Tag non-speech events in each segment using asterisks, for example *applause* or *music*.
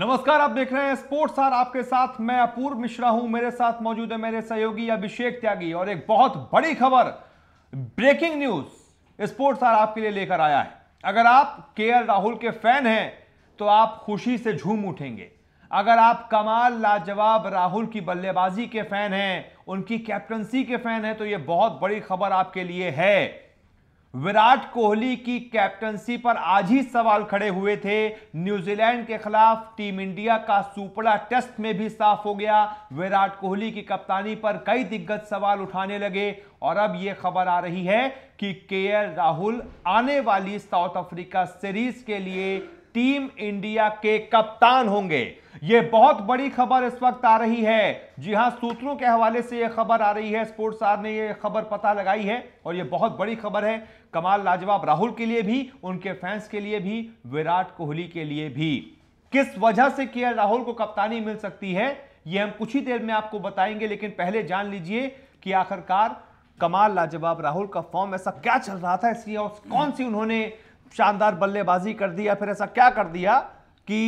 नमस्कार आप देख रहे हैं स्पोर्ट्स आर आपके साथ मैं अपूर्व मिश्रा हूं मेरे साथ मौजूद है मेरे सहयोगी अभिषेक त्यागी और एक बहुत बड़ी खबर ब्रेकिंग न्यूज स्पोर्ट्स आर आपके लिए लेकर आया है अगर आप के राहुल के फैन हैं तो आप खुशी से झूम उठेंगे अगर आप कमाल लाजवाब राहुल की बल्लेबाजी के फैन हैं उनकी कैप्टनसी के फैन हैं तो यह बहुत बड़ी खबर आपके लिए है विराट कोहली की कैप्टनसी पर आज ही सवाल खड़े हुए थे न्यूजीलैंड के खिलाफ टीम इंडिया का सुपड़ा टेस्ट में भी साफ हो गया विराट कोहली की कप्तानी पर कई दिग्गज सवाल उठाने लगे और अब यह खबर आ रही है कि के राहुल आने वाली साउथ अफ्रीका सीरीज के लिए टीम इंडिया के कप्तान होंगे ये बहुत बड़ी खबर इस वक्त आ रही है जी हां सूत्रों के हवाले से यह खबर आ रही है स्पोर्ट्स आर ने यह खबर पता लगाई है और यह बहुत बड़ी खबर है कमाल लाजवाब राहुल के लिए भी उनके फैंस के लिए भी विराट कोहली के लिए भी किस वजह से के राहुल को कप्तानी मिल सकती है यह हम कुछ ही देर में आपको बताएंगे लेकिन पहले जान लीजिए कि आखिरकार कमाल लाजवाब राहुल का फॉर्म ऐसा क्या चल रहा था इसलिए कौन सी उन्होंने शानदार बल्लेबाजी कर दिया फिर ऐसा क्या कर दिया कि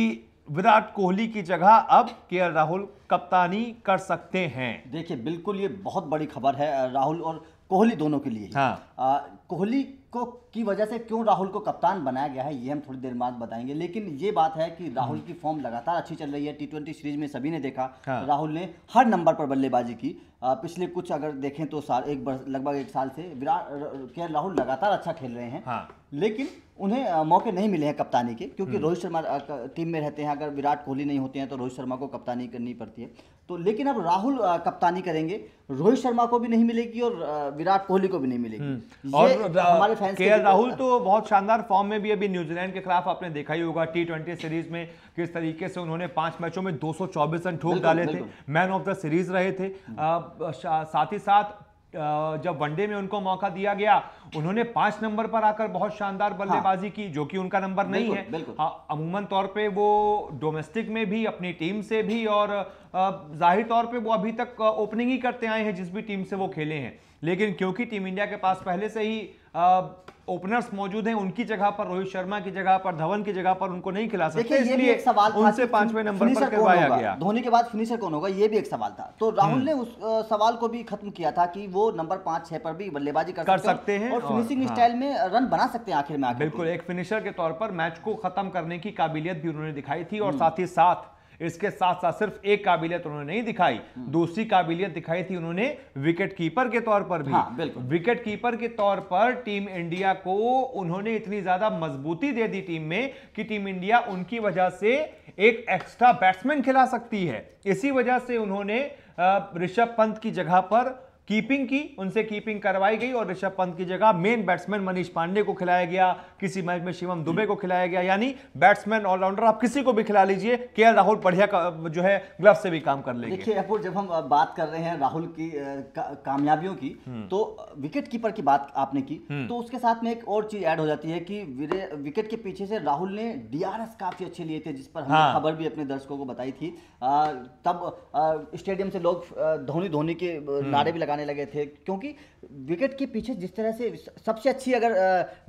विराट कोहली की जगह अब के राहुल कप्तानी कर सकते हैं देखिए बिल्कुल ये बहुत बड़ी खबर है राहुल और कोहली दोनों के लिए हाँ कोहली को की वजह से क्यों राहुल को कप्तान बनाया गया है ये हम थोड़ी देर बाद बताएंगे लेकिन ये बात है कि राहुल हम्म। की फॉर्म लगातार अच्छी चल रही है टी ट्वेंटी सीरीज में सभी ने देखा हाँ। राहुल ने हर नंबर पर बल्लेबाजी की पिछले कुछ अगर देखें तो साल एक लगभग एक साल से विराट के राहुल लगातार अच्छा खेल रहे हैं हाँ। लेकिन उन्हें मौके नहीं मिले हैं कप्तानी के क्योंकि हम्म। रोहित शर्मा टीम में रहते हैं अगर विराट कोहली नहीं होते हैं तो रोहित शर्मा को कप्तानी करनी पड़ती है तो लेकिन अब राहुल कप्तानी करेंगे रोहित शर्मा को भी नहीं मिलेगी और विराट कोहली को भी नहीं मिलेगी हम्म। और हमारे फैंस के राहुल तो बहुत शानदार फॉर्म में भी अभी न्यूजीलैंड के खिलाफ आपने देखा ही होगा टी ट्वेंटी सीरीज में किस तरीके से उन्होंने पांच मैचों में 224 रन ठोक डाले थे मैन ऑफ द सीरीज रहे थे हम्म। साथ ही साथ जब वनडे में उनको मौका दिया गया उन्होंने पांच नंबर पर आकर बहुत शानदार हाँ। बल्लेबाजी हाँ। की जो कि उनका नंबर नहीं है हाँ, अमूमन तौर पे वो डोमेस्टिक में भी अपनी टीम से भी और जाहिर तौर पे वो अभी तक ओपनिंग ही करते आए हैं जिस भी टीम से वो खेले हैं लेकिन क्योंकि टीम इंडिया के पास पहले से ही ओपनर्स मौजूद हैं उनकी जगह पर रोहित शर्मा की जगह पर धवन की जगह पर उनको नहीं खिला सकते इसलिए सवाल उनसे पांचवें नंबर पर करवाया गया धोनी के बाद फिनिशर कौन होगा ये भी एक सवाल था तो राहुल हम्म। ने उस सवाल को भी खत्म किया था कि वो नंबर पांच छह पर भी बल्लेबाजी कर, कर सकते हैं और फिनिशिंग हाँ। स्टाइल में रन बना सकते हैं आखिर में बिल्कुल एक फिनिशर के तौर पर मैच को खत्म करने की काबिलियत भी उन्होंने दिखाई थी और हम्म। साथ ही साथ इसके साथ साथ सिर्फ एक काबिलियत उन्होंने नहीं दिखाई हम्म। दूसरी काबिलियत दिखाई थी उन्होंने विकेट कीपर के तौर पर भी हाँ, विकेट कीपर के तौर पर टीम इंडिया को उन्होंने इतनी ज्यादा मजबूती दे दी टीम में कि टीम इंडिया उनकी वजह से एक एक्स्ट्रा बैट्समैन खिला सकती है इसी वजह से उन्होंने ऋषभ पंत की जगह पर कीपिंग की उनसे कीपिंग करवाई गई और ऋषभ पंत की जगह मेन बैट्समैन मनीष पांडे को खिलाया गया किसी मैच में शिवम दुबे को खिलाया गया यानी बैट्समैन ऑलराउंडर आप किसी को भी खिला लीजिए के राहुल बढ़िया जो है ग्लव से भी काम कर लेंगे देखिए अपूर जब हम बात कर रहे हैं राहुल की का, कामयाबियों की हम्म। तो विकेट कीपर की बात आपने की हम्म। तो उसके साथ में एक और चीज ऐड हो जाती है कि विकेट के पीछे से राहुल ने डीआरएस काफी अच्छे लिए थे जिस पर हमने हाँ। खबर भी अपने दर्शकों को बताई थी तब स्टेडियम से लोग धोनी धोनी के हम्म। नारे भी लगाने आने लगे थे क्योंकि विकेट के पीछे जिस तरह से सबसे अच्छी अगर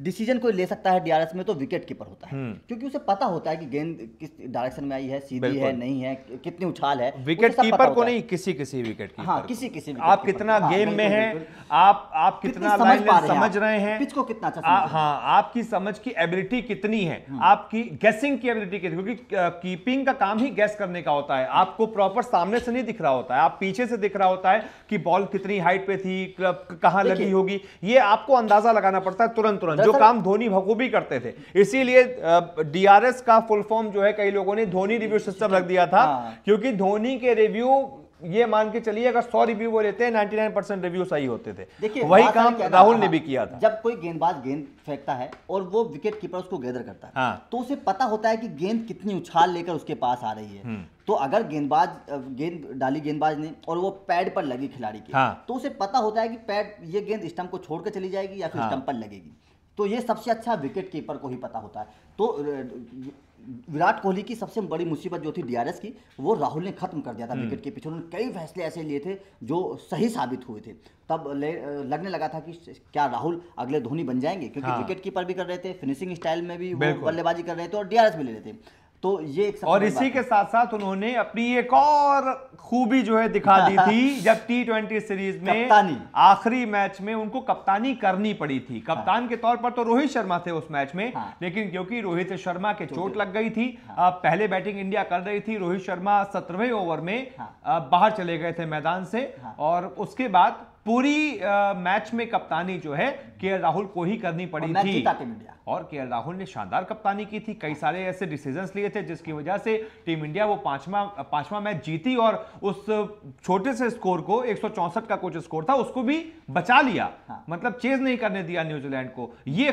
डिसीजन कोई ले सकता है डीआरएस में तो विकेट कीपर होता है हम्म। क्योंकि उसे पता होता है कि गेंद किस डायरेक्शन में आई है सीधी है नहीं है कितनी उछाल है विकेट कीपर को नहीं किसी किसी विकेट की हाँ किसी किसी आप कितना गेम हाँ, में है आप आप कितना अच्छा समझ रहे हैं पिच को कितना अच्छा हाँ आपकी समझ की एबिलिटी कितनी है हम्म। आपकी गेसिंग की एबिलिटी कितनी क्योंकि कीपिंग का काम ही गैस करने का होता है आपको प्रॉपर सामने से नहीं दिख रहा होता है आप पीछे से दिख रहा होता है कि बॉल कितनी हाइट पे थी कहाँ लगी होगी ये आपको अंदाजा लगाना पड़ता है तुरंत तुरंत जो काम धोनी बखूबी करते थे इसीलिए डीआरएस का फुल फॉर्म जो है कई लोगों ने धोनी रिव्यू सिस्टम रख दिया था हाँ। क्योंकि धोनी के रिव्यू ये मान के चलिए अगर सौ रिव्यू वो लेते हैं नाइन परसेंट रिव्यू सही होते थे देखिए वही काम राहुल ने भी किया था जब कोई गेंदबाज गेंद फेंकता है और वो विकेट कीपर उसको गैदर करता है हाँ। तो उसे पता होता है कि गेंद कितनी उछाल लेकर उसके पास आ रही है हम्म। तो अगर गेंदबाज गेंद डाली गेंदबाज ने और वो पैड पर लगी खिलाड़ी की हाँ। तो उसे पता होता है कि पैड ये गेंद स्टम्प को छोड़कर चली जाएगी या फिर स्टम्प हाँ। पर लगेगी तो ये सबसे अच्छा विकेट कीपर को ही पता होता है तो विराट कोहली की सबसे बड़ी मुसीबत जो थी डीआरएस की वो राहुल ने खत्म कर दिया था हम्म। विकेट के पीछे उन्होंने कई फैसले ऐसे लिए थे जो सही साबित हुए थे तब लगने लगा था कि क्या राहुल अगले धोनी बन जाएंगे क्योंकि हाँ। विकेट कीपर भी कर रहे थे फिनिशिंग स्टाइल में भी बल्लेबाजी कर रहे थे और डीआरएस भी ले रहे थे तो ये एक और इसी के साथ साथ उन्होंने अपनी एक और खूबी जो है दिखा दी थी *laughs* जब टी ट्वेंटी सीरीज में आखिरी मैच में उनको कप्तानी करनी पड़ी थी हाँ। कप्तान हाँ। के तौर पर तो रोहित शर्मा थे उस मैच में हाँ। लेकिन क्योंकि रोहित शर्मा के चोट लग गई थी हाँ। पहले बैटिंग इंडिया कर रही थी रोहित शर्मा सत्रहवें ओवर में हाँ। बाहर चले गए थे मैदान से हाँ। और उसके बाद पूरी आ, मैच में कप्तानी जो है के राहुल को ही करनी पड़ी थी और के राहुल ने शानदार कप्तानी की थी कई सारे ऐसे डिसीजन लिए थे जिसकी वजह से टीम इंडिया वो पांचवा पांचवा मैच जीती और उस छोटे से स्कोर को एक का कुछ स्कोर था उसको भी बचा लिया हाँ। मतलब चेज नहीं करने दिया न्यूजीलैंड को ये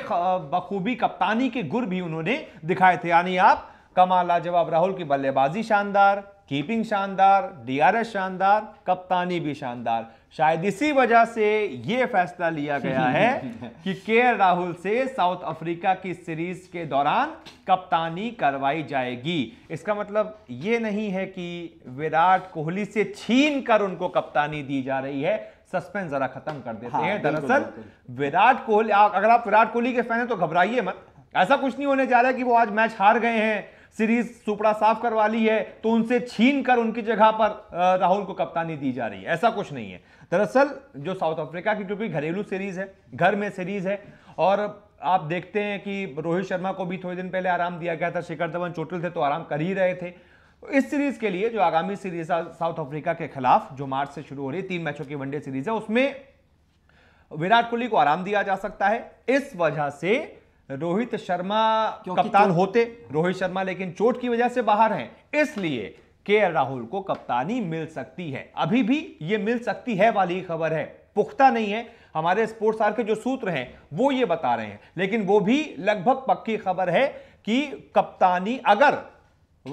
बखूबी कप्तानी के गुर भी उन्होंने दिखाए थे यानी आप कमाल लाजवाब राहुल की बल्लेबाजी शानदार कीपिंग शानदार डीआरएस शानदार कप्तानी भी शानदार शायद इसी वजह से ये फैसला लिया गया है *laughs* कि के राहुल से साउथ अफ्रीका की सीरीज के दौरान कप्तानी करवाई जाएगी इसका मतलब ये नहीं है कि विराट कोहली से छीन कर उनको कप्तानी दी जा रही है सस्पेंस जरा खत्म कर देते हाँ, हैं दरअसल विराट कोहली अगर आप विराट कोहली के फैन हैं तो घबराइए मत ऐसा कुछ नहीं होने जा रहा है कि वो आज मैच हार गए हैं सीरीज सुपड़ा साफ करवा ली है तो उनसे छीन कर उनकी जगह पर राहुल को कप्तानी दी जा रही है ऐसा कुछ नहीं है दरअसल जो साउथ अफ्रीका की क्योंकि घरेलू सीरीज है घर में सीरीज है और आप देखते हैं कि रोहित शर्मा को भी थोड़े दिन पहले आराम दिया गया था शिखर धवन चोटिल थे तो आराम कर ही रहे थे इस सीरीज के लिए जो आगामी सीरीज साउथ अफ्रीका के खिलाफ जो मार्च से शुरू हो रही तीन मैचों की वनडे सीरीज है उसमें विराट कोहली को आराम दिया जा सकता है इस वजह से रोहित शर्मा कप्तान होते रोहित शर्मा लेकिन चोट की वजह से बाहर हैं इसलिए के राहुल को कप्तानी मिल सकती है अभी भी ये मिल सकती है वाली खबर है पुख्ता नहीं है हमारे स्पोर्ट्स आर के जो सूत्र हैं वो ये बता रहे हैं लेकिन वो भी लगभग पक्की खबर है कि कप्तानी अगर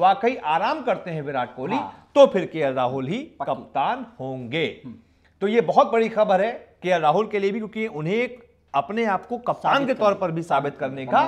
वाकई आराम करते हैं विराट कोहली हाँ। तो फिर के राहुल ही कप्तान होंगे हम्म। तो ये बहुत बड़ी खबर है के राहुल के लिए भी क्योंकि उन्हें एक अपने आप को कप्तान के तौर पर भी साबित करने का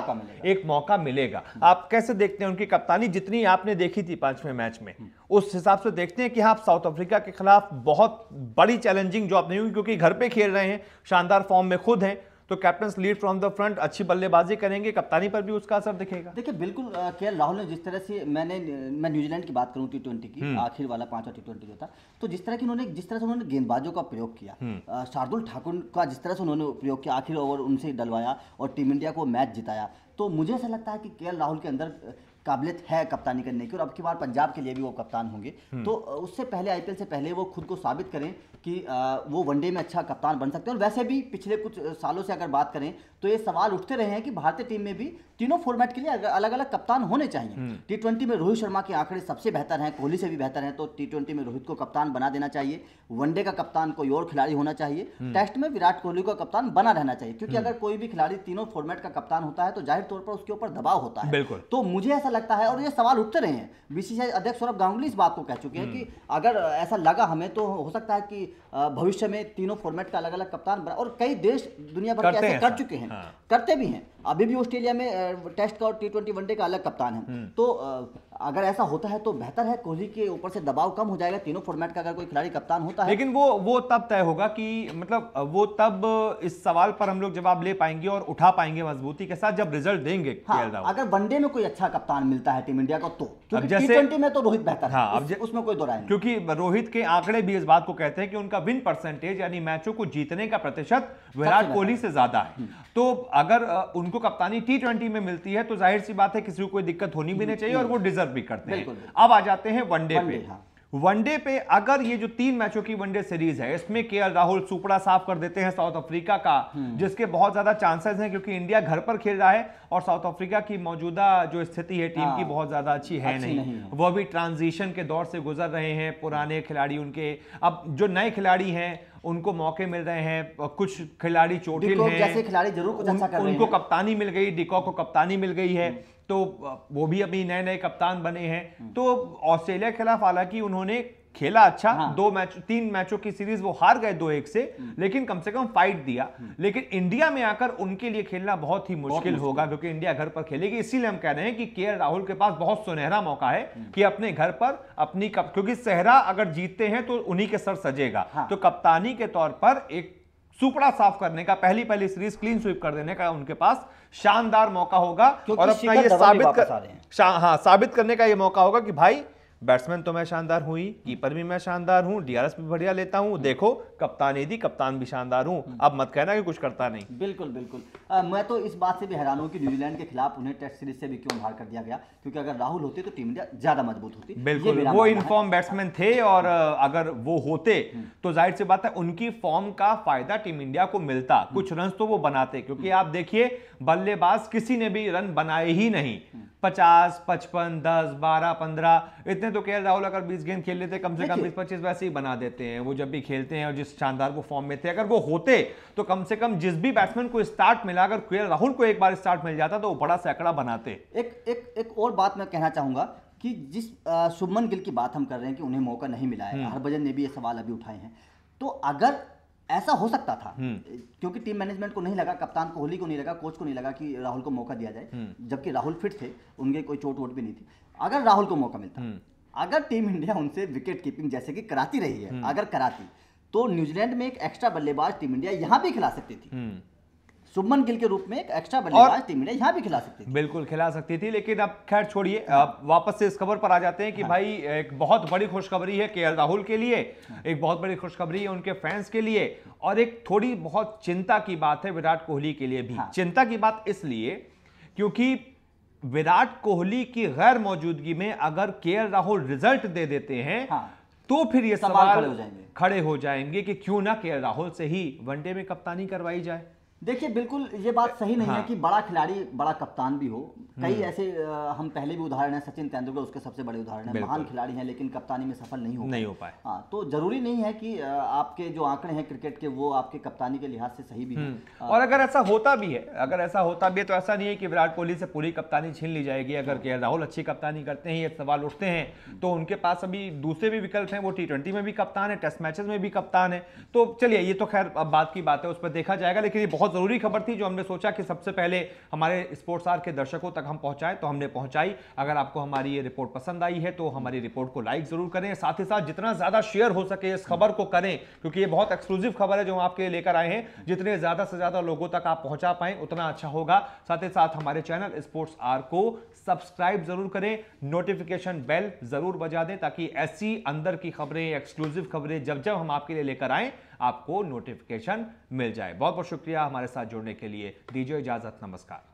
एक मौका मिलेगा आप कैसे देखते हैं उनकी कप्तानी जितनी आपने देखी थी पांचवें मैच में हम्म। उस हिसाब से देखते हैं कि हाँ, आप साउथ अफ्रीका के खिलाफ बहुत बड़ी चैलेंजिंग जॉब नहीं हुई क्योंकि घर पे खेल रहे हैं शानदार फॉर्म में खुद हैं तो captain lead from the front अच्छी बल्लेबाजी करेंगे कप्तानी पर भी उसका असर दिखेगा देखिए बिल्कुल क्या राहुल ने जिस तरह से मैंने मैं न्यूजीलैंड की बात करूँ टी ट्वेंटी की हम्म। आखिर वाला पांचवा टी ट्वेंटी जो था तो जिस तरह की उन्होंने जिस तरह से उन्होंने गेंदबाजों का प्रयोग किया हम्म। शार्दुल ठाकुर का जिस तरह से उन्होंने प्रयोग किया आखिर ओवर उनसे डलवाया और टीम इंडिया को मैच जिताया तो मुझे ऐसा लगता है कि के राहुल के अंदर काबिलियत है कप्तानी करने की और अब की बार पंजाब के लिए भी वो कप्तान होंगे हम्म। तो उससे पहले आईपीएल से पहले वो खुद को साबित करें कि वो वनडे में अच्छा कप्तान बन सकते हैं और वैसे भी पिछले कुछ सालों से अगर बात करें तो ये सवाल उठते रहे हैं कि भारतीय टीम में भी तीनों फॉर्मेट के लिए अलग अलग कप्तान होने चाहिए टी हम्म। ट्वेंटी में रोहित शर्मा के आंकड़े सबसे बेहतर हैं कोहली से भी बेहतर हैं तो टी ट्वेंटी में रोहित को कप्तान बना देना चाहिए वनडे का कप्तान कोई और खिलाड़ी होना चाहिए हम्म। टेस्ट में विराट कोहली का कप्तान बना रहना चाहिए क्योंकि हम्म। अगर कोई भी खिलाड़ी तीनों फॉर्मेट का कप्तान होता है तो जाहिर तौर पर उसके ऊपर दबाव होता है बिल्कुल तो मुझे ऐसा लगता है और ये सवाल उठते रहे हैं बीसीसीआई अध्यक्ष सौरभ गांगुली इस बात को कह चुके हैं कि अगर ऐसा लगा हमें तो हो सकता है कि भविष्य में तीनों फॉर्मेट का अलग अलग कप्तान और कई देश दुनिया भर के ऐसे कर चुके हैं हैं हाँ। करते भी हैं अभी भी ऑस्ट्रेलिया में टेस्ट का और टी ट्वेंटी वनडे का अलग कप्तान है हम्म। तो अगर ऐसा होता है तो बेहतर है कोहली के ऊपर से दबाव कम हो जाएगा तीनों फॉर्मेट का अगर कोई खिलाड़ी कप्तान होता है लेकिन वो वो तब तय होगा कि मतलब वो तब इस सवाल पर हम लोग जवाब ले पाएंगे और उठा पाएंगे मजबूती के साथ जब रिजल्ट देंगे हाँ, अगर वनडे में कोई अच्छा कप्तान मिलता है टीम इंडिया का तो जैसे में तो रोहित बेहतर हाँ, उसमें कोई दो क्योंकि रोहित के आंकड़े भी इस बात को कहते हैं कि उनका विन परसेंटेज यानी मैचों को जीतने का प्रतिशत विराट कोहली से ज्यादा है हम्म। तो अगर उनको कप्तानी टी में मिलती है तो जाहिर सी बात है किसी को कोई दिक्कत होनी भी हम्म, नहीं चाहिए और हम्म। वो डिजर्व डिजर्व भी करते हैं अब आ जाते हैं वनडे पे हाँ। वनडे पे अगर ये जो तीन मैचों की वनडे सीरीज है इसमें के राहुल सुपड़ा साफ कर देते हैं साउथ अफ्रीका का हम्म। जिसके बहुत ज्यादा चांसेस हैं क्योंकि इंडिया घर पर खेल रहा है और साउथ अफ्रीका की मौजूदा जो स्थिति है टीम की हाँ। बहुत ज्यादा अच्छी है अच्छी नहीं, नहीं है। वो भी ट्रांजिशन के दौर से गुजर रहे हैं पुराने खिलाड़ी उनके अब जो नए खिलाड़ी हैं उनको मौके मिल रहे हैं कुछ खिलाड़ी चोटिल हैं जैसे खिलाड़ी जरूर कुछ अच्छा कर उनको कप्तानी मिल गई डिकॉक को कप्तानी मिल गई है हम्म। तो वो भी अभी नए नए कप्तान बने हैं तो ऑस्ट्रेलिया के खिलाफ हालांकि उन्होंने खेला अच्छा हाँ। दो मैच तीन मैचों की सीरीज वो हार गए दो एक से हम्म। लेकिन कम से कम फाइट दिया लेकिन इंडिया में आकर उनके लिए खेलना बहुत ही मुश्किल मुश्किल होगा क्योंकि इंडिया घर पर खेलेगी इसीलिए हम कह रहे हैं कि के राहुल के पास बहुत सुनहरा मौका है हम्म। कि अपने घर पर अपनी कप क्योंकि सहरा अगर जीतते हैं तो उन्हीं के सर सजेगा हाँ। तो कप्तानी के तौर पर एक सुपड़ा साफ करने का पहली पहली सीरीज क्लीन स्वीप कर देने का उनके पास शानदार मौका होगा और अपना ये साबित कर, हाँ साबित करने का ये मौका होगा कि भाई बैट्समैन तो मैं शानदार ही कीपर भी मैं शानदार हूँ डीआरएस भी बढ़िया लेता हूँ देखो कप्तान ये दी कप्तान भी शानदार हूँ हम्म। अब मत कहना कि कुछ करता नहीं बिल्कुल बिल्कुल आ, मैं तो इस बात से भी हैरान हूँ कि न्यूजीलैंड के खिलाफ उन्हें टेस्ट सीरीज से भी क्यों बाहर कर दिया गया क्योंकि अगर राहुल होते तो टीम इंडिया ज्यादा मजबूत होती बिल्कुल वो इनफॉर्म बैट्समैन थे और अगर वो होते हम्म। तो जाहिर सी बात है उनकी फॉर्म का फायदा टीम इंडिया को मिलता हम्म। कुछ रन तो वो बनाते क्योंकि आप देखिए बल्लेबाज किसी ने भी रन बनाए ही नहीं पचास पचपन दस बारह पंद्रह इतने तो के राहुल अगर बीस गेंद खेल लेते कम से कम बीस पच्चीस वैसे ही बना देते हैं वो जब भी खेलते हैं और जिस शानदार वो फॉर्म में थे अगर वो होते तो कम से कम जिस भी बैट्समैन को स्टार्ट मिला अगर के राहुल को एक बार स्टार्ट मिल जाता तो वो बड़ा सैकड़ा बनाते एक एक एक और बात मैं कहना चाहूंगा कि जिस शुभमन गिल की बात हम कर रहे हैं कि उन्हें मौका नहीं मिला है हम्म। हरभजन ने भी ये सवाल अभी उठाए हैं तो अगर ऐसा हो सकता था हम्म। क्योंकि टीम मैनेजमेंट को नहीं लगा कप्तान कोहली को नहीं लगा कोच को नहीं लगा कि राहुल को मौका दिया जाए हम्म। जबकि राहुल फिट थे उनके कोई चोट वोट भी नहीं थी अगर राहुल को मौका मिलता हम्म। अगर टीम इंडिया उनसे विकेट कीपिंग जैसे कि कराती रही है अगर कराती तो न्यूजीलैंड में एक एक्स्ट्रा बल्लेबाज टीम इंडिया यहां भी खिला सकती थी सुमन गिल के रूप में एक एक्स्ट्रा बल्लेबाज टीम इंडिया यहाँ भी खिला सकती थी बिल्कुल खिला सकती थी लेकिन अब खैर छोड़िए अब वापस से इस खबर पर आ जाते हैं कि हाँ। भाई एक बहुत बड़ी खुशखबरी है के राहुल के लिए हाँ। एक बहुत बड़ी खुशखबरी है उनके फैंस के लिए और एक थोड़ी बहुत चिंता की बात है विराट कोहली के लिए भी हाँ। चिंता की बात इसलिए क्योंकि विराट कोहली की गैर मौजूदगी में अगर के राहुल रिजल्ट दे देते हैं तो फिर ये सवाल खड़े हो जाएंगे खड़े हो जाएंगे कि क्यों ना के राहुल से ही वनडे में कप्तानी करवाई जाए देखिए बिल्कुल ये बात सही नहीं हाँ। है कि बड़ा खिलाड़ी बड़ा कप्तान भी हो कई हम्म। ऐसे हम पहले भी उदाहरण है सचिन तेंदुलकर उसके सबसे बड़े उदाहरण है महान खिलाड़ी हैं लेकिन कप्तानी में सफल नहीं हो नहीं हो पाए हाँ तो जरूरी नहीं है कि आपके जो आंकड़े हैं क्रिकेट के वो आपके कप्तानी के लिहाज से सही भी है हम्म। और अगर ऐसा होता भी है अगर ऐसा होता भी है तो ऐसा नहीं है कि विराट कोहली से पूरी कप्तानी छीन ली जाएगी अगर हाँ। के राहुल अच्छी कप्तानी करते हैं ये सवाल उठते हैं तो उनके पास अभी दूसरे भी विकल्प हैं वो टी में भी कप्तान है टेस्ट मैचेस में भी कप्तान है तो चलिए ये तो खैर अब बात की बात है उस पर देखा जाएगा लेकिन ये बहुत बहुत ज़रूरी खबर थी जो हमने सोचा कि सबसे पहले हमारे स्पोर्ट्स आर के दर्शकों तक हम पहुंचाएं तो हमने पहुंचाई अगर आपको हमारी ये रिपोर्ट पसंद आई है तो हमारी रिपोर्ट को लाइक ज़रूर करें साथ ही साथ जितना ज़्यादा शेयर हो सके इस खबर को करें क्योंकि ये बहुत एक्सक्लूसिव खबर है जो हम आपके लिए लेकर आए हैं जितने ज़्यादा से ज़्यादा लोगों तक आप पहुँचा पाएँ उतना अच्छा होगा साथ ही साथ हमारे चैनल स्पोर्ट्स आर को सब्सक्राइब ज़रूर करें नोटिफिकेशन बेल ज़रूर बजा दें ताकि ऐसी अंदर की खबरें एक्सक्लूसिव खबरें जब जब हम आपके लिए लेकर आए आपको नोटिफिकेशन मिल जाए बहुत बहुत शुक्रिया हमारे साथ जुड़ने के लिए दीजिए इजाजत नमस्कार